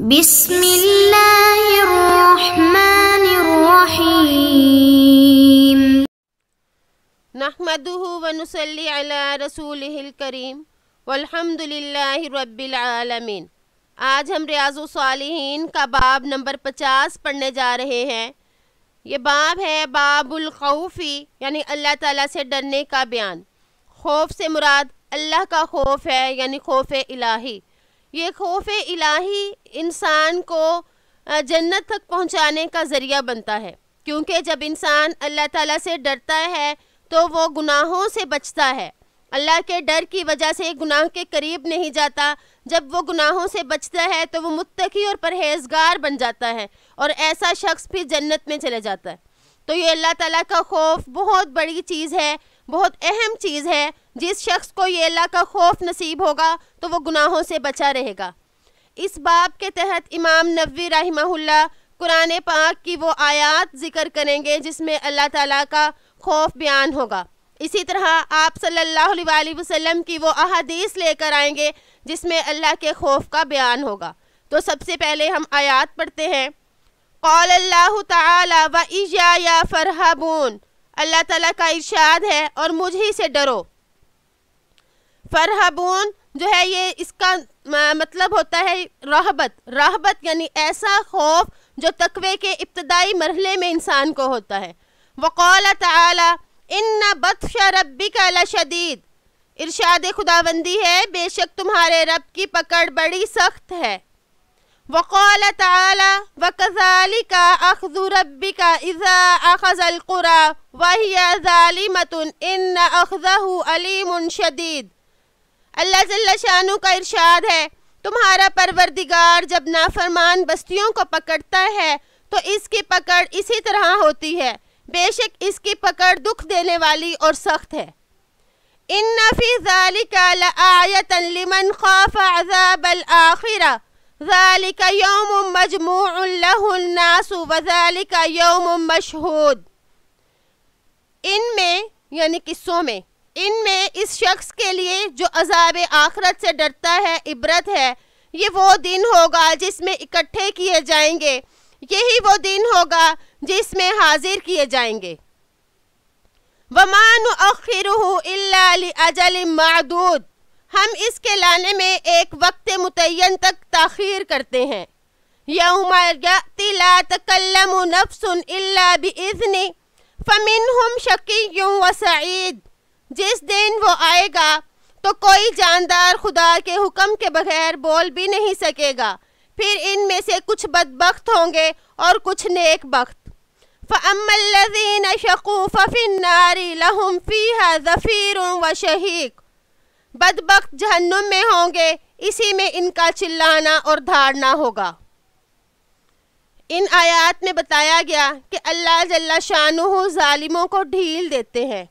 بسم الله الرحمن الرحيم نحمده ونصلي على रसूल الكريم رب आज हम रियाज साल का बाब नंबर पचास पढ़ने जा रहे हैं ये बाब है खौफी यानी अल्लाह ताला से डरने का बयान खौफ से मुराद अल्लाह का खौफ है यानी खौफ इलाही ये खौफ इलाही इंसान को जन्नत तक पहुंचाने का ज़रिया बनता है क्योंकि जब इंसान अल्लाह ताला से डरता है तो वो गुनाहों से बचता है अल्लाह के डर की वजह से गुनाह के करीब नहीं जाता जब वो गुनाहों से बचता है तो वो मुत्तकी और परहेजगार बन जाता है और ऐसा शख्स भी जन्नत में चले जाता है तो ये अल्लाह ताला का खौफ बहुत बड़ी चीज़ है बहुत अहम चीज़ है जिस शख्स को ये अल्लाह का खौफ नसीब होगा तो वह गुनाहों से बचा रहेगा इस बाब के तहत इमाम नबी रहमहुल्ला कुरान पाक की वो आयात ज़िक्र करेंगे जिसमें अल्लाह ताला का खौफ बयान होगा इसी तरह आप सल्लल्लाहु अलैहि वसल्लम की वो अहादीस लेकर आएंगे जिसमें अल्लाह के खौफ का बयान होगा तो सबसे पहले हम आयात पढ़ते हैं कौल अल्लाह या फरहबून अल्लाह ताला का इरशाद है और मुझ ही से डरो फरहबून जो है ये इसका मतलब होता है रहबत रहबत यानी ऐसा खौफ जो तकवे के इब्तदाई मरहले में इंसान को होता है वकौल ताला इन बदश रबी का शदीद इरशाद खुदाबंदी है बेशक तुम्हारे रब की पकड़ बड़ी सख्त है वक़ाल ताली वकजाली का अखज रबी का इज़ा अखज़लकुरा वहिया ालिमतन इन अखजहू अलीम शदीद अल्लाह जल्ला शानू का इरशाद है तुम्हारा परवरदिगार जब नाफरमान बस्तियों को पकड़ता है तो इसकी पकड़ इसी तरह होती है बेशक इसकी पकड़ दुख देने वाली और सख्त है इन नफ़ी जालिका लमन खौफ अजाबल आखिरा ذलिक यौम मजमूनास वज़ालिक यौम मशहूद इनमें यानी किस्सों में इनमें इस शख्स के लिए जो अजाब आखरत से डरता है इबरत है ये वो दिन होगा जिसमें इकट्ठे किए जाएंगे यही वो दिन होगा जिसमें हाजिर किए जाएंगे वमान अखिर अजल मदूद हम इसके लाने में एक वक्त मुतन तक तखीर करते हैं यौम नफसन फ़मिन हम शकी व सईद जिस दिन वो आएगा तो कोई जानदार खुदा के हुक्म के बगैर बोल भी नहीं सकेगा फिर इनमें से कुछ बदबक होंगे और कुछ नेक बख्त फ़मल्लिन शक़ूफ़िन नारी लहम फ़ी है ज़फ़ीर व शहीक बदबक जहन्नुम में होंगे इसी में इनका चिल्लाना और धारना होगा इन आयात में बताया गया कि अल्लाह जल्ला शाह ालिमों को ढील देते हैं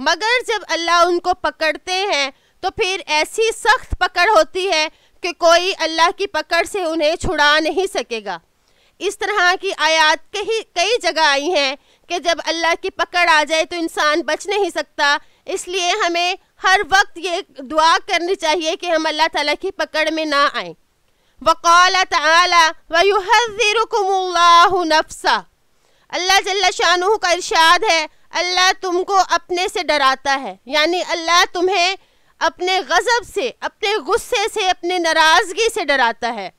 मगर जब अल्लाह उनको पकड़ते हैं तो फिर ऐसी सख्त पकड़ होती है कि कोई अल्लाह की पकड़ से उन्हें छुड़ा नहीं सकेगा इस तरह की आयात कहीं कई जगह आई हैं कि जब अल्लाह की पकड़ आ जाए तो इंसान बच नहीं सकता इसलिए हमें हर वक्त ये दुआ करनी चाहिए कि हम अल्लाह ताला की पकड़ में ना आए वक़ाल ताला वयुहरकुम नफ्सा अल्लाह जल्ला शाह का इरशाद है अल्लाह तुमको अपने से डराता है यानी अल्लाह तुम्हें अपने गज़ब से अपने गुस्से से अपने नाराज़गी से डराता है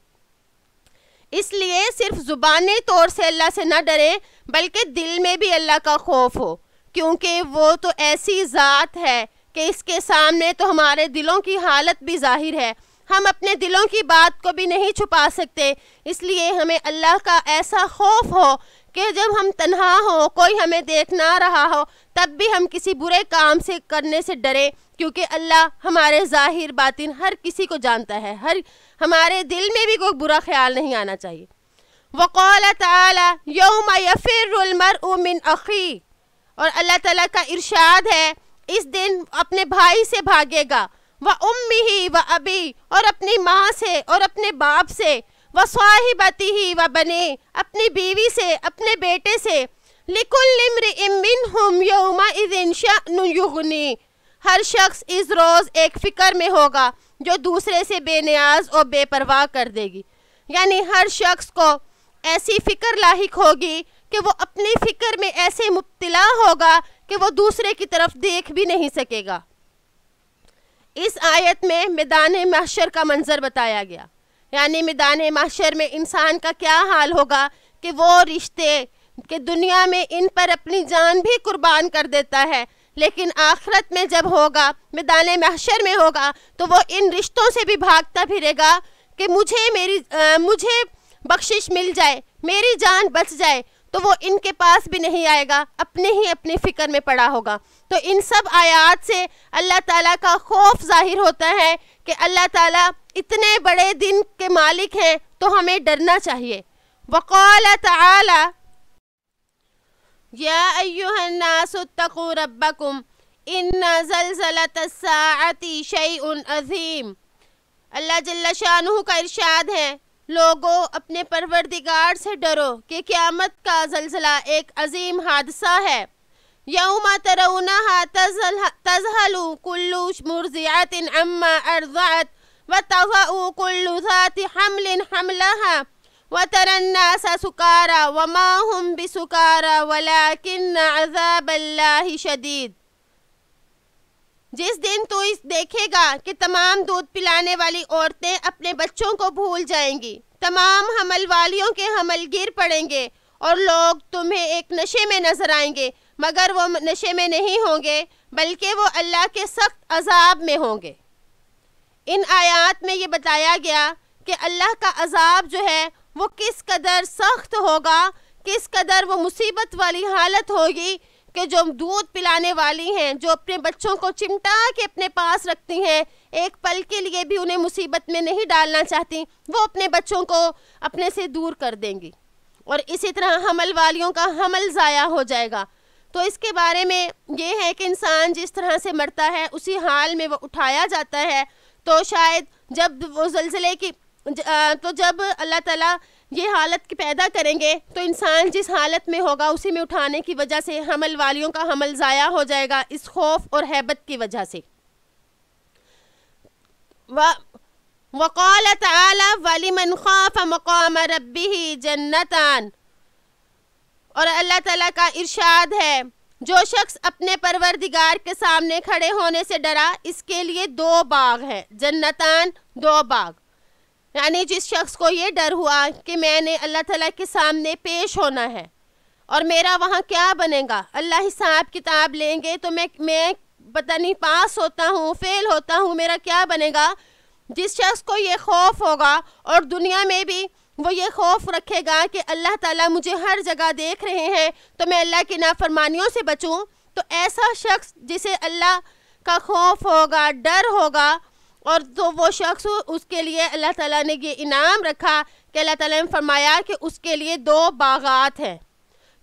इसलिए सिर्फ ज़ुबानी तौर से अल्लाह से ना डरें बल्कि दिल में भी अल्लाह का खौफ हो क्योंकि वो तो ऐसी ज़ात है कि इसके सामने तो हमारे दिलों की हालत भी जाहिर है हम अपने दिलों की बात को भी नहीं छुपा सकते इसलिए हमें अल्लाह का ऐसा खौफ हो कि जब हम तन्हा हो कोई हमें देख ना रहा हो तब भी हम किसी बुरे काम से करने से डरें क्योंकि अल्लाह हमारे ज़ाहिर बातिन हर किसी को जानता है हर हमारे दिल में भी कोई बुरा ख्याल नहीं आना चाहिए वकौल तौम यफ़िर मिन अखी और अल्लाह ताला का इरशाद है इस दिन अपने भाई से भागेगा व उम्मी ही व अभी और अपनी माँ से और अपने बाप से व स्वाहिबती ही व बने अपनी बीवी से अपने बेटे से हर शख्स इस रोज़ एक फ़िक्र में होगा जो दूसरे से बेनियाज और बेपरवाह कर देगी यानी हर शख्स को ऐसी फ़िक्र लाक होगी कि वो अपनी फ़िक्र में ऐसे मुब्तला होगा कि वो दूसरे की तरफ देख भी नहीं सकेगा इस आयत में मैदान महशर का मंजर बताया गया यानी मैदान महशर में इंसान का क्या हाल होगा कि वो रिश्ते कि दुनिया में इन पर अपनी जान भी कुर्बान कर देता है लेकिन आखरत में जब होगा मैदान महशर में होगा तो वो इन रिश्तों से भी भागता फिरेगा कि मुझे मेरी आ, मुझे बख्शिश मिल जाए मेरी जान बच जाए तो वो इनके पास भी नहीं आएगा अपने ही अपनी फ़िक्र में पड़ा होगा तो इन सब आयात से अल्लाह ताला का खौफ ज़ाहिर होता है कि अल्लाह ताला इतने बड़े दिन के मालिक हैं तो हमें डरना चाहिए वक़ाल ताला इन अज़ीम अल्लाह जल्ला शाह का इरशाद है लोगों अपने परवरदिगार से डरो कि क़्यामत का जलसला एक अजीम हादसा है यौम तरुना तजहलु कुल्लु मुर्जियात अम्मा अर्जात व तवाऊ कुल्लु ज़ाति हमल हमलहा व तरन्नास सुकारा व माहुम बिसुकारा वलाकिन अजाब शदीद जिस दिन तू इस देखेगा कि तमाम दूध पिलाने वाली औरतें अपने बच्चों को भूल जाएंगी तमाम हमल वालियों के हमल गिर पड़ेंगे और लोग तुम्हें एक नशे में नजर आएंगे मगर वो नशे में नहीं होंगे बल्कि वो अल्लाह के सख्त अजाब में होंगे इन आयात में ये बताया गया कि अल्लाह का अजाब जो है वो किस कदर सख्त होगा किस कदर वो मुसीबत वाली हालत होगी कि जो दूध पिलाने वाली हैं जो अपने बच्चों को चिमटा के अपने पास रखती हैं एक पल के लिए भी उन्हें मुसीबत में नहीं डालना चाहती वो अपने बच्चों को अपने से दूर कर देंगी और इसी तरह हमल वालियों का हमल ज़ाया हो जाएगा तो इसके बारे में ये है कि इंसान जिस तरह से मरता है उसी हाल में वो उठाया जाता है तो शायद जब वो जलजिले की तो जब अल्लाह ताला ये हालत पैदा करेंगे तो इंसान जिस हालत में होगा उसी में उठाने की वजह से हमल वालियों का हमल ज़ाया हो जाएगा इस खौफ और हैबत की वजह से वक़ाल ताली वाली मनखाफ मकाम रबी जन्नतान और अल्लाह ताला का इरशाद है जो शख्स अपने परवरदिगार के सामने खड़े होने से डरा इसके लिए दो बाग हैं जन्नतान दो बाग यानी जिस शख्स को ये डर हुआ कि मैंने अल्लाह ताला के सामने पेश होना है और मेरा वहाँ क्या बनेगा अल्लाह हिसाब किताब लेंगे तो मैं मैं पता नहीं पास होता हूँ फेल होता हूँ मेरा क्या बनेगा जिस शख्स को ये खौफ होगा और दुनिया में भी वो ये खौफ रखेगा कि अल्लाह ताला मुझे हर जगह देख रहे हैं तो मैं अल्लाह की नाफरमानियों से बचूँ तो ऐसा शख्स जिसे अल्लाह का खौफ होगा डर होगा और तो वो शख्स उसके लिए अल्लाह ताला ने ये इनाम रखा कि अल्लाह ताला ने फरमाया कि उसके लिए दो बागात हैं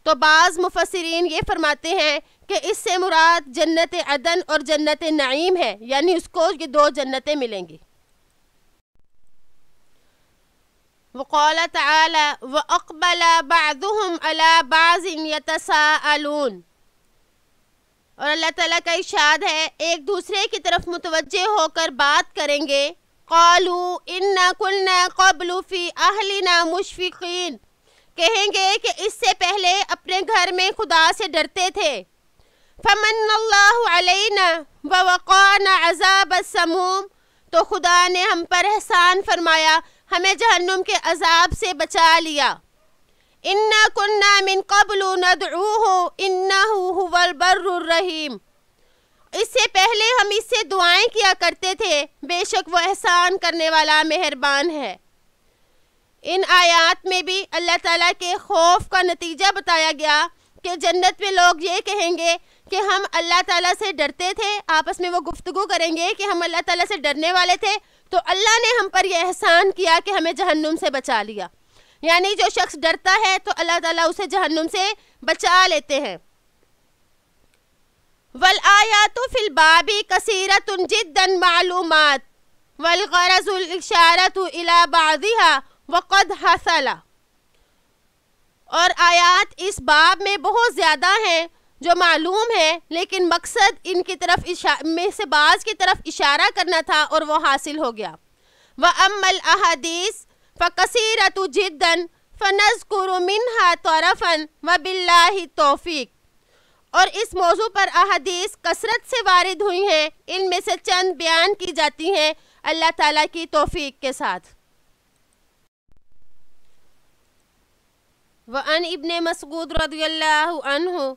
तो बाज़ मुफसरीन ये फरमाते हैं कि इससे मुराद जन्नत अदन और जन्नत नईम है यानी उसको ये दो जन्नतें मिलेंगी وقال تعالى व अकबला على अला يتساءلون और अल्लाह ताला का इशाद है एक दूसरे की तरफ मुतवजह होकर बात करेंगे कालू इन्ना कुलना कबलूफ़ी अहलिना मुशफ़ीन कहेंगे कि इससे पहले अपने घर में खुदा से डरते थे फ़मन्ना वक़ाना अजाब समूम तो खुदा ने हम पर एहसान फरमाया हमें जहन्नुम के अजाब से बचा लिया इन्ना قبل ندعوه إنه هو البر الرحيم इससे पहले हम इससे दुआएं किया करते थे बेशक वह एहसान करने वाला मेहरबान है इन आयात में भी अल्लाह ताला के खौफ का नतीजा बताया गया कि जन्नत में लोग ये कहेंगे कि हम अल्लाह ताला से डरते थे आपस में वो गुफ्तगु करेंगे कि हम अल्लाह ताला से डरने वाले थे तो अल्लाह ने हम पर यह एहसान किया कि हमें जहन्नुम से बचा लिया यानी जो शख्स डरता है तो अल्लाह ताला उसे जहन्नुम से बचा लेते हैं वल आया तो बाबी कसरत जिदन मालूम वलगरज़ारत इलाबादिहा वक़द हसला और आयात इस बाब में बहुत ज़्यादा हैं जो मालूम है लेकिन मकसद इनकी तरफ में से बाज की तरफ इशारा करना था और वो हासिल हो गया व अमल अहादीस फ़कसीरत जिद्दन फ़नज़कुर मिनहा तरफ़न व बिल्ला तोफ़ीक और इस मौजू पर अहदीस कसरत से वारद हुई हैं इनमें से चंद बयान की जाती हैं अल्लाह ताला की तोफ़ी के साथ वन इबन मसगूद रदील्ला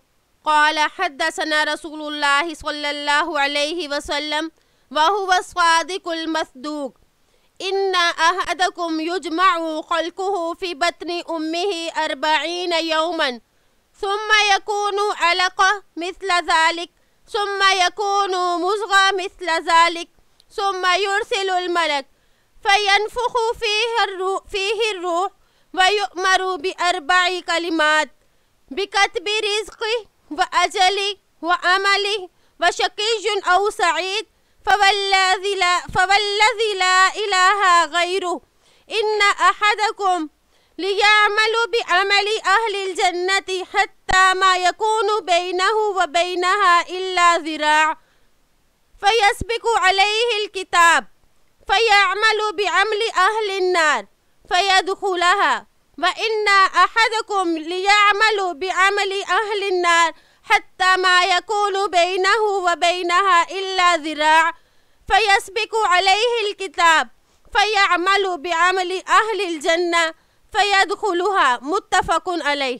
قال حدثنا رسول الله صلى الله عليه وسلم وهو الصادق المصدوق إن أحدكم يجمع خلقه في بطن أمه أربعين يوما ثم يكون علقة مثل ذلك ثم يكون مزغة مثل ذلك ثم يرسل الملك فينفخ فيه الروح, فيه الروح ويؤمر بأربع كلمات بكتب رزقه وأجله وأمله وشقي أو سعيد فوالذي لا فوالذي لا إله غيره إن أحدكم ليعمل بعمل أهل الجنة حتى ما يكون بينه وبينها إلا ذراع فيسبق عليه الكتاب فيعمل بعمل أهل النار فيدخلها وإن أحدكم ليعمل بعمل أهل النار حتى ما يكون بينه وبينها إلا ذراع فيسبق عليه الكتاب فيعمل بعمل أهل الجنة फ़यदखुलहा मुतफ़न अलह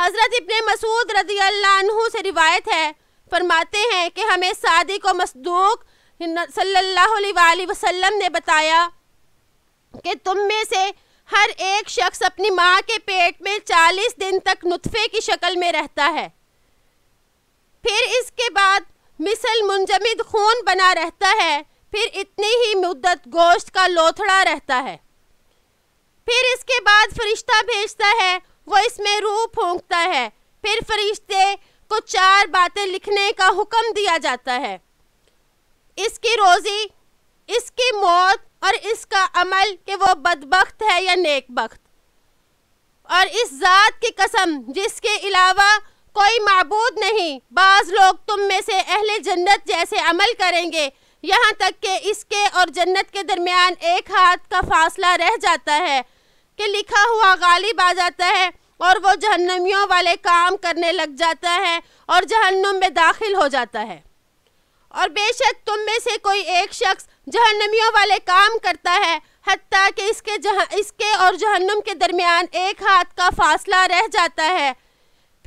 हज़रत इबन मसूद रदी अल्लाह से रिवायत है फरमाते हैं कि हमें सादिक और मसदूक सल्लल्लाहु अलैहि वसल्लम ने बताया कि तुम में से हर एक शख्स अपनी माँ के पेट में 40 दिन तक नुतफ़े की शक्ल में रहता है फिर इसके बाद मिसल मुंजमद खून बना रहता है फिर इतनी ही मुद्दत गोश्त का लोथड़ा रहता है फिर इसके बाद फरिश्ता भेजता है वो इसमें रूह फूंकता है फिर फरिश्ते को चार बातें लिखने का हुक्म दिया जाता है इसकी रोज़ी इसकी मौत और इसका अमल कि वो बदबخت है या नेक बख्त और इस ज़ात की कसम जिसके अलावा कोई मबूद नहीं बाज़ लोग तुम में से अहल जन्नत जैसे अमल करेंगे यहाँ तक कि इसके और जन्नत के दरमियान एक हाथ का फासला रह जाता है कि लिखा हुआ गालिब आ जाता है और वो जहन्नमियों वाले काम करने लग जाता है और जहन्नुम में दाखिल हो जाता है और बेशक तुम में से कोई एक शख्स जहन्नमियों वाले काम करता है हती कि इसके जह इसके और जहन्नम के दरमियान एक हाथ का फासला रह जाता है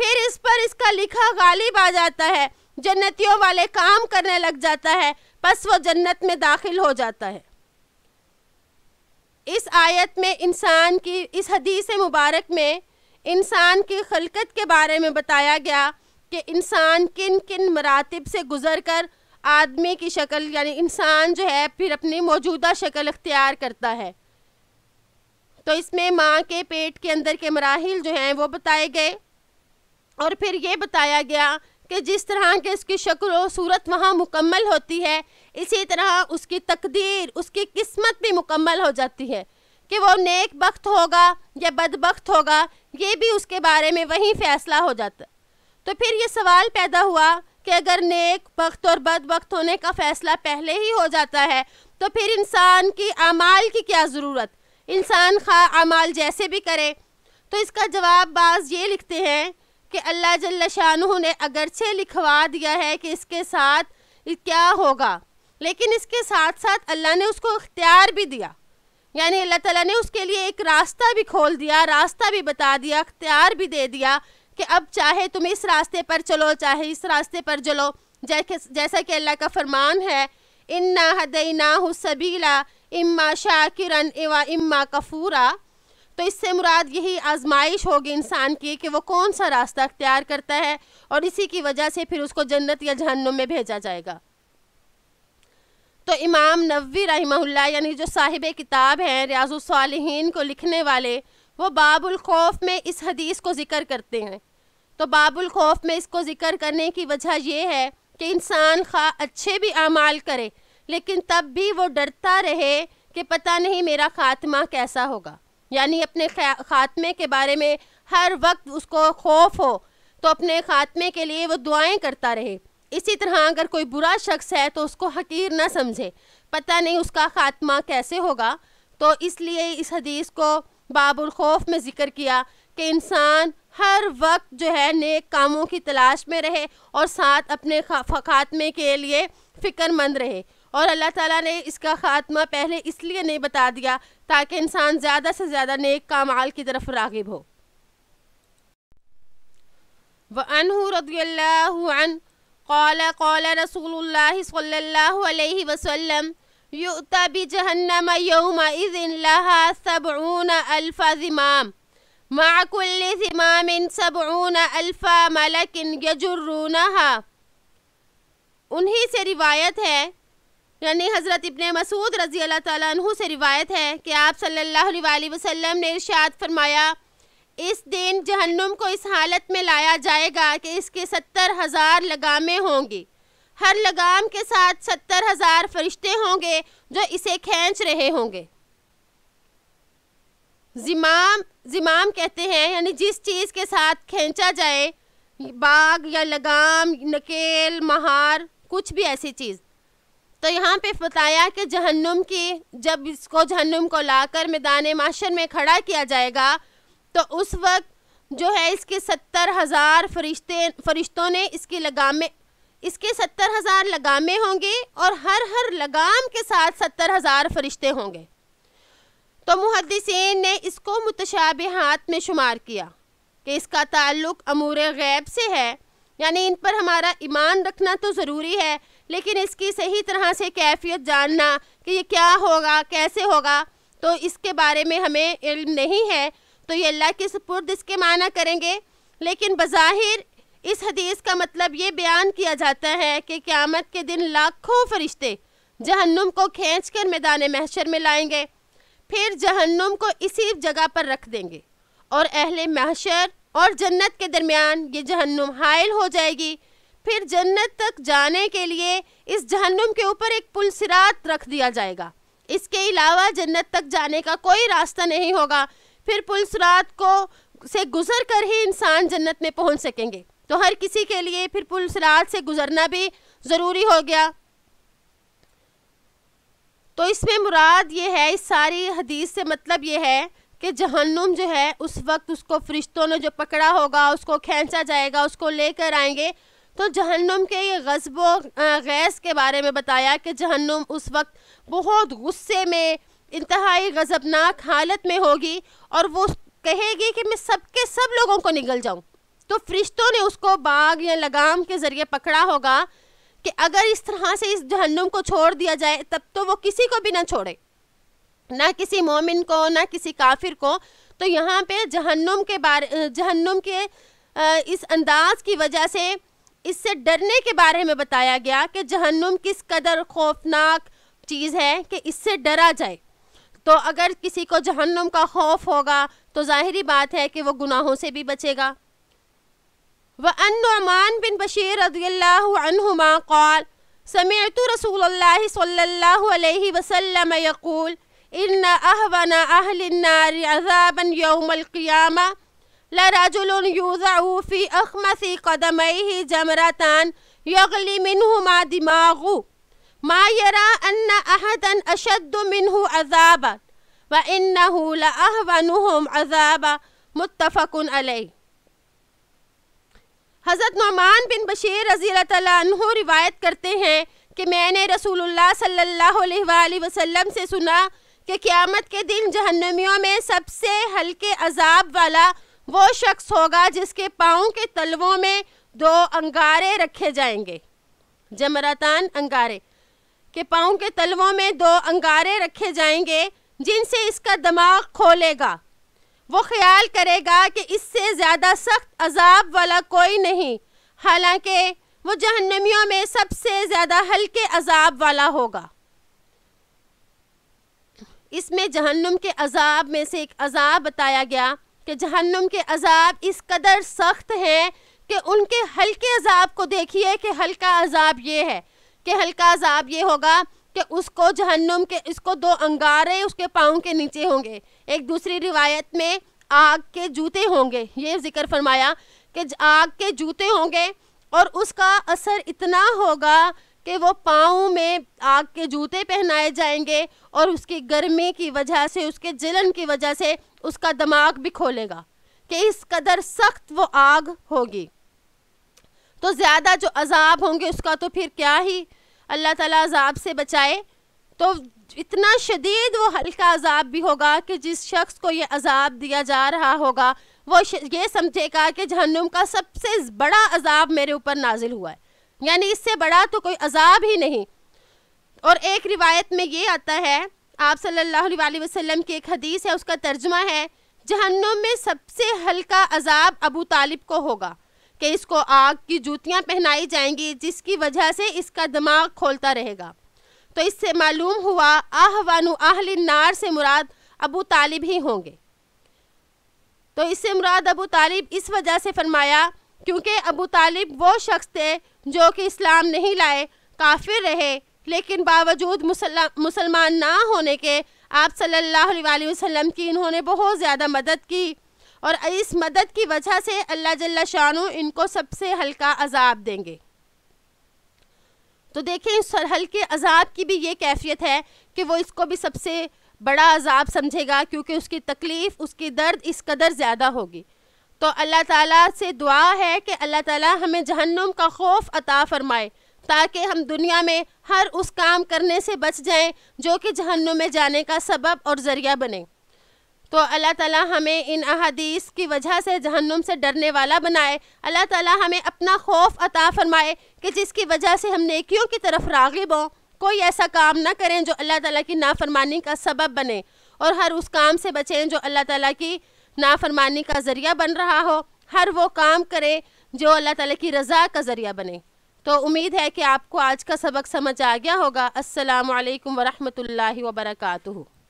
फिर इस पर इसका लिखा गालिब आ जाता है जन्नतियों वाले काम करने लग जाता है बस वो जन्नत में दाखिल हो जाता है इस आयत में इंसान की इस हदीस मुबारक में इंसान की खलकत के बारे में बताया गया कि इंसान किन किन मरातब से गुज़र कर आदमी की शक्ल यानी इंसान जो है फिर अपनी मौजूदा शक्ल अख्तियार करता है तो इसमें माँ के पेट के अंदर के मराहल जो हैं वो बताए गए और फिर ये बताया गया कि जिस तरह के इसकी शक्ल और सूरत वहाँ मुकम्मल होती है इसी तरह उसकी तकदीर उसकी किस्मत भी मुकम्मल हो जाती है कि वो नेक वक्त होगा या बदबख्त होगा ये भी उसके बारे में वही फ़ैसला हो जाता तो फिर ये सवाल पैदा हुआ कि अगर नेक वक्त और बद वक्त होने का फ़ैसला पहले ही हो जाता है तो फिर इंसान की अमाल की क्या ज़रूरत इंसान खा अमाल जैसे भी करे तो इसका जवाब बाज ये लिखते हैं कि अल्लाह जल्ला ने अगरचे लिखवा दिया है कि इसके साथ क्या होगा लेकिन इसके साथ साथ अल्लाह ने उसको अख्तियार भी दिया यानी अल्लाह ताला ने उसके लिए एक रास्ता भी खोल दिया रास्ता भी बता दिया अख्तियार भी दे दिया कि अब चाहे तुम इस रास्ते पर चलो चाहे इस रास्ते पर चलो जैसा कि अल्लाह का फरमान है इन्ना हदना सबीला इम्मा शाकिरन एवा इम्मा कफूरा तो इससे मुराद यही आजमाइश होगी इंसान की कि वो कौन सा रास्ता अख्तियार करता है और इसी की वजह से फिर उसको जन्नत या जहन्नुम में भेजा जाएगा तो इमाम नबी रहमहुल्ला यानी जो साहिब किताब हैं रियाजुलसालहन को लिखने वाले वो बाबुल खौफ में इस हदीस को ज़िक्र करते हैं तो बाबुल खौफ में इसको ज़िक्र करने की वजह यह है कि इंसान खा अच्छे भी अमाल करे लेकिन तब भी वो डरता रहे कि पता नहीं मेरा ख़ात्मा कैसा होगा यानी अपने ख़ात्मे के बारे में हर वक्त उसको खौफ हो तो अपने ख़ात्मे के लिए वो दुआएं करता रहे इसी तरह अगर कोई बुरा शख्स है तो उसको हकीर ना समझे पता नहीं उसका ख़ात्मा कैसे होगा तो इसलिए इस हदीस को बाबुल खौफ में ज़िक्र किया कि इंसान हर वक्त जो है नेक कामों की तलाश में रहे और साथ अपने खात्मे के लिए फ़िक्रमंद रहे और अल्लाह ताला ने इसका ख़ात्मा पहले इसलिए नहीं बता दिया ताकि इंसान ज़्यादा से ज़्यादा नेक कामाल की तरफ रागिब हो व अनहू कौल कौल रसूल सल्ला वसलम युता भी जहन्नम यौम इज़ मع كل ثمام सबून अल्फ़ा मलकिन यजुर्रूनहा उन्हीं से रिवायत है यानी हज़रत इबन मसूद रज़ी अल्लाह तु से रिवायत है कि आप सल्लल्लाहु अलैहि वसल्लम ने इरशाद फरमाया इस दिन जहन्नुम को इस हालत में लाया जाएगा कि इसके सत्तर हज़ार लगामें होंगी हर लगाम के साथ सत्तर हज़ार फरिश्ते होंगे जो इसे खींच रहे होंगे जिमाम जिमाम कहते हैं यानी जिस चीज़ के साथ खींचा जाए बाग या लगाम नकेल महार कुछ भी ऐसी चीज़ तो यहाँ पे बताया कि जहन्नुम की जब इसको जहन्नुम को लाकर मैदान माशर में खड़ा किया जाएगा तो उस वक्त जो है इसके सत्तर हज़ार फरिश्ते फरिश्तों ने इसकी लगामे इसके सत्तर हज़ार लगामे होंगे और हर हर लगाम के साथ सत्तर हज़ार फरिश्ते होंगे मुहदसिन ने इसको मुतशाब हाथ में शुमार किया कि इसका ताल्लुक अमूर गैब से है यानी इन पर हमारा ईमान रखना तो ज़रूरी है लेकिन इसकी सही तरह से कैफियत जानना कि यह क्या होगा कैसे होगा तो इसके बारे में हमें इल्म नहीं है तो ये अल्लाह के सपुर्द इसके माना करेंगे लेकिन बज़ाहिर इस हदीस का मतलब ये बयान किया जाता है कि क़्यामत के दिन लाखों फरिश्ते जहन्नुम को खींच कर मैदान महशर में लाएंगे फिर जहन्नुम को इसी जगह पर रख देंगे और अहले महशर और जन्नत के दरमियान ये जहन्नुम हायल हो जाएगी फिर जन्नत तक जाने के लिए इस जहन्नुम के ऊपर एक पुल सिरात रख दिया जाएगा इसके अलावा जन्नत तक जाने का कोई रास्ता नहीं होगा फिर पुल सिरात को से गुजर कर ही इंसान जन्नत में पहुंच सकेंगे तो हर किसी के लिए फिर पुल सिरात से गुजरना भी ज़रूरी हो गया तो इसमें मुराद ये है इस सारी हदीस से मतलब ये है कि जहन्नुम जो है उस वक्त उसको फरिश्तों ने जो पकड़ा होगा उसको खींचा जाएगा उसको लेकर आएंगे तो जहन्नुम के ये गजब गैस के बारे में बताया कि जहन्नुम उस वक्त बहुत गुस्से में इंतहाई गजबनाक हालत में होगी और वो कहेगी कि मैं सबके सब लोगों को निगल जाऊँ तो फरिश्तों ने उसको बाग या लगाम के ज़रिए पकड़ा होगा कि अगर इस तरह से इस जहन्नुम को छोड़ दिया जाए तब तो वो किसी को भी ना छोड़े ना किसी मोमिन को ना किसी काफिर को तो यहाँ पे जहन्नुम के बारे जहन्नुम के इस अंदाज की वजह से इससे डरने के बारे में बताया गया कि जहन्नुम किस कदर खौफनाक चीज़ है कि इससे डरा जाए तो अगर किसी को जहन्नुम का खौफ होगा तो जाहिर बात है कि वो गुनाहों से भी बचेगा وأن نعمان بن بشير رضي الله عنهما قال سمعت رسول الله صلى الله عليه وسلم يقول إن أهون أهل النار عذابا يوم القيامة لرجل يوضع في أخمث قدميه جمرتان يغلي منهما دماغه ما يرى أن أحدا أشد منه عذابا وإنه لأهونهم عذابا متفق عليه हज़रत नौमान बिन बशीर रज़ी तु रिवायत करते हैं कि मैंने रसूलुल्लाह सल्लल्लाहु अलैहि वसल्लम से सुना कि क़्यामत के दिन जहन्नमियों में सबसे हल्के अजाब वाला वो शख्स होगा जिसके पाँव के तलवों में दो अंगारे रखे जाएंगे जमरतान अंगारे के पाँव के तलवों में दो अंगारे रखे जाएंगे जिनसे इसका दिमाग खोलेगा वो ख्याल करेगा कि इससे ज़्यादा सख्त अजाब वाला कोई नहीं हालांकि वो जहन्नमियों में सबसे ज़्यादा हल्के अजाब वाला होगा इसमें जहन्नम के अजाब में से एक अजाब बताया गया कि जहन्नम के अजाब इस कदर सख्त हैं कि उनके हल्के अजाब को देखिए कि हल्का अजाब ये है कि हल्का अजाब ये होगा कि उसको जहन्नम के इसको दो अंगारे उसके पाँव के नीचे होंगे एक दूसरी रिवायत में आग के जूते होंगे ये जिक्र फरमाया कि आग के जूते होंगे और उसका असर इतना होगा कि वो पाँव में आग के जूते पहनाए जाएंगे और उसकी गर्मी की वजह से उसके जलन की वजह से उसका दिमाग भी खोलेगा कि इस कदर सख्त वो आग होगी तो ज़्यादा जो अजाब होंगे उसका तो फिर क्या ही अल्लाह ताला अजाब से बचाए तो इतना शदीद वो हल्का अजाब भी होगा कि जिस शख्स को ये अजाब दिया जा रहा होगा वो ये समझेगा कि जहन्नुम का सबसे बड़ा अजाब मेरे ऊपर नाजिल हुआ है यानी इससे बड़ा तो कोई अजाब ही नहीं और एक रिवायत में ये आता है आप सल्लल्लाहु अलैहि वसल्लम की एक हदीस है उसका तर्जमा है जहन्नुम में सबसे हल्का अजाब अबू तालिब को होगा कि इसको आग की जूतियाँ पहनाई जाएंगी जिसकी वजह से इसका दिमाग खोलता रहेगा तो इससे मालूम हुआ आह आहली नार से मुराद अबू तालिब ही होंगे तो इससे मुराद अबू तालिब इस वजह से फरमाया क्योंकि अबू तालिब वो शख्स थे जो कि इस्लाम नहीं लाए काफिर रहे लेकिन बावजूद मुसलमान ना होने के आप सल्लल्लाहु अलैहि वसल्लम की इन्होंने बहुत ज़्यादा मदद की और इस मदद की वजह से अल्लाह जल्ला शानु इनको सबसे हल्का अजाब देंगे तो देखें इस हल्के के अजाब की भी ये कैफियत है कि वो इसको भी सबसे बड़ा अजाब समझेगा क्योंकि उसकी तकलीफ़ उसकी दर्द इस कदर ज़्यादा होगी तो अल्लाह ताला से दुआ है कि अल्लाह ताला हमें जहन्नुम का खौफ अता फ़रमाए ताकि हम दुनिया में हर उस काम करने से बच जाएं जो कि जहन्नुम में जाने का सबब और ज़रिया बने तो अल्लाह ताला हमें इन अहदीस की वजह से जहन्नुम से डरने वाला बनाए अल्लाह ताला हमें अपना खौफ अता फरमाए कि जिसकी वजह से हम नेकियों की तरफ रागिब हों कोई ऐसा काम ना करें जो अल्लाह ताला की नाफरमानी का सबब बने और हर उस काम से बचें जो अल्लाह ताला की नाफरमानी का ज़रिया बन रहा हो हर वो काम करें जो अल्लाह ताला की रज़ा का ज़रिया बने तो उम्मीद है कि आपको आज का सबक समझ आ गया होगा असलकम वरहमल वर्का